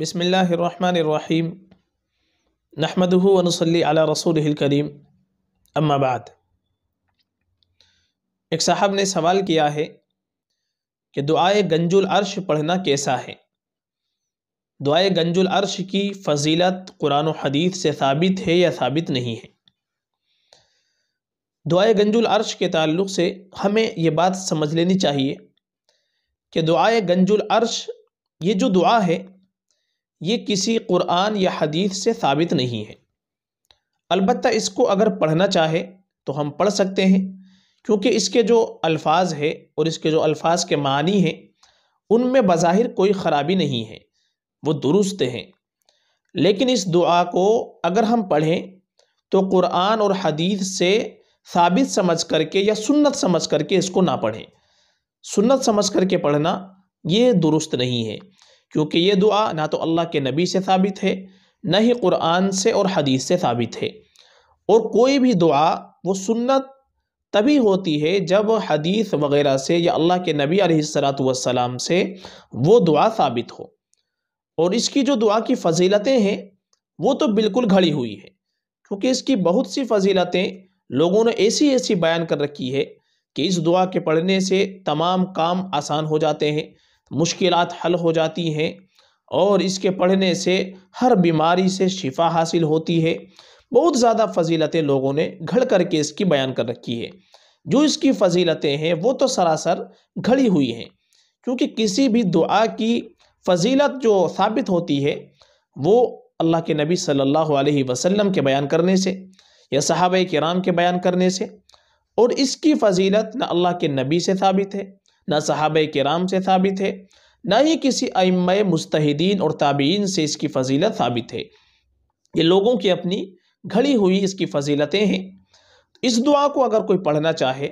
बिसमीम नहमदूनसली अला रसूल करीम अम्माबाद एक साहब ने सवाल किया है कि दुआए गंजुल अर्श पढ़ना कैसा है दुआए गंजुल अर्श की फजीलत कुरान हदीस से साबित है या साबित नहीं है दुआए गंजुल अर्श के ताल्लुक से हमें ये बात समझ लेनी चाहिए कि दुआए गंजुल अर्श ये जो दुआ है ये किसी कुरान या हदीस से साबित नहीं है अलबत् इसको अगर पढ़ना चाहे तो हम पढ़ सकते हैं क्योंकि इसके जो अल्फाज है और इसके जो अल्फाज के मानी हैं उनमें बज़ाहिर कोई ख़राबी नहीं है वो दुरुस्त हैं लेकिन इस दुआ को अगर हम पढ़ें तो कुरान और हदीस से साबित समझ करके या सुन्नत समझ करके इसको ना पढ़ें सुन्नत समझ करके पढ़ना ये दुरुस्त नहीं है क्योंकि ये दुआ ना तो अल्लाह के नबी से साबित है न ही कुरान से और हदीस से साबित है और कोई भी दुआ वो सुन्नत तभी होती है जब हदीस वगैरह से या अल्लाह के नबी अलैहिस्सलातु वसलाम से वो दुआ साबित हो और इसकी जो दुआ की फजीलतें हैं वो तो बिल्कुल घड़ी हुई है क्योंकि इसकी बहुत सी फजीलतें लोगों ने ऐसी ऐसी बयान कर रखी है कि इस दुआ के पढ़ने से तमाम काम आसान हो जाते हैं मुश्किल हल हो जाती हैं और इसके पढ़ने से हर बीमारी से शिफा हासिल होती है बहुत ज़्यादा फजीलतें लोगों ने घड़ करके इसकी बयान कर रखी है जो इसकी फजीलतें हैं वो तो सरासर घड़ी हुई हैं क्योंकि किसी भी दुआ की फजीलत जो साबित होती है वो अल्लाह के नबी सल्लल्लाहु अलैहि वसल्लम के बयान करने से या के कराम के बयान करने से और इसकी फजीलत न अल्लाह के नबी से साबित है न के कराम से साबित है ना ही किसी अम मुस्तहदीन और ताबीन से इसकी फजीलत साबित है ये लोगों की अपनी घड़ी हुई इसकी फजीलतें हैं इस दुआ को अगर कोई पढ़ना चाहे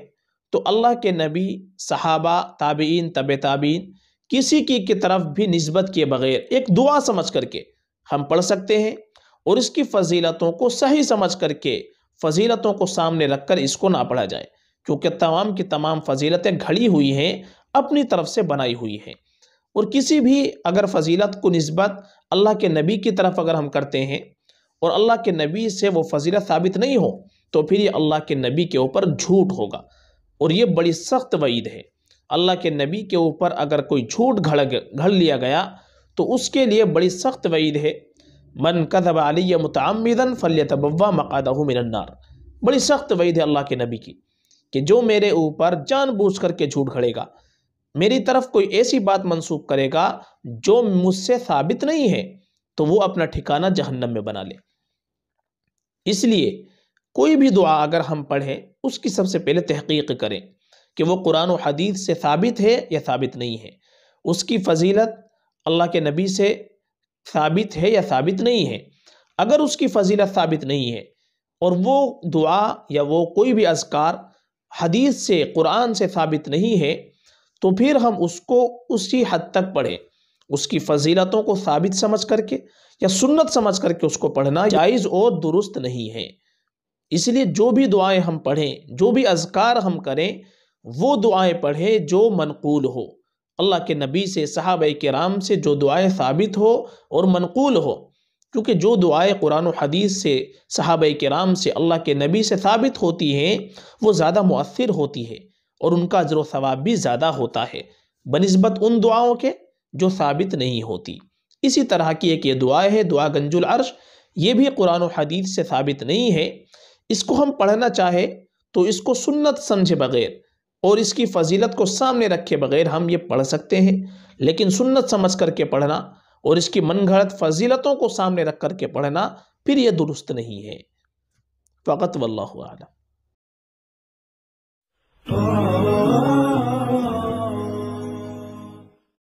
तो अल्लाह के नबी सहाबा ताबीन तब ताबीन किसी की की तरफ भी नस्बत किए बगैर एक दुआ समझ करके हम पढ़ सकते हैं और इसकी फजीलतों को सही समझ करके फजीलतों को सामने रखकर इसको ना पढ़ा जाए क्योंकि तमाम की तमाम फजीलतें घड़ी हुई हैं अपनी तरफ से बनाई हुई हैं और किसी भी अगर फजीलत को नस्बत अल्लाह के नबी की तरफ अगर हम करते हैं और अल्लाह के नबी से वो फजीलत साबित नहीं हो तो फिर ये अल्लाह के नबी के ऊपर झूठ होगा और ये बड़ी सख्त वईद है अल्लाह के नबी के ऊपर अगर कोई झूठ घड़ घड़ लिया गया तो उसके लिए बड़ी सख्त वईद है मन कदब अली मतमदन फलिय तबवा मकादा मिनन्नार बड़ी सख्त वईद है अल्लाह के नबी की कि जो मेरे ऊपर जानबूझ करके झूठ खड़ेगा मेरी तरफ कोई ऐसी बात मनसूख करेगा जो मुझसे साबित नहीं है तो वो अपना ठिकाना जहन्नम में बना ले इसलिए कोई भी दुआ अगर हम पढ़ें उसकी सबसे पहले तहकीक करें कि वो कुरान और हदीस से साबित है या साबित नहीं है उसकी फजीलत अल्लाह के नबी से साबित है या साबित नहीं है अगर उसकी फजीलत साबित नहीं है और वो दुआ या वो कोई भी अजकार हदीस से कुरान से साबित नहीं है तो फिर हम उसको उसी हद तक पढ़ें उसकी फजीलतों को साबित समझ करके या सुन्नत समझ करके उसको पढ़ना जायज़ और दुरुस्त नहीं है इसलिए जो भी दुआएं हम पढ़ें जो भी अजकार हम करें वो दुआएं पढ़ें जो मनकूल हो अल्लाह के नबी से साहब कराम से जो दुआएं साबित हो और मनकूल हो क्योंकि जो दुआएं कुरान हदीस से सहाब कराम से अल्लाह के नबी से साबित होती हैं वो ज़्यादा मौसर होती है और उनका अजर वाब भी ज़्यादा होता है बनस्बत उन दुआओं के जो साबित नहीं होती इसी तरह की एक ये दुआ है दुआ गंजुल अर्श ये भी कुरान हदीत से साबित नहीं है इसको हम पढ़ना चाहें तो इसको सुन्नत समझे बगैर और इसकी फजीलत को सामने रखे बगैर हम ये पढ़ सकते हैं लेकिन सुन्नत समझ करके पढ़ना और इसकी मनगढ़ंत फजीलतों को सामने रख करके पढ़ना फिर यह दुरुस्त नहीं है फ़कत वल्लम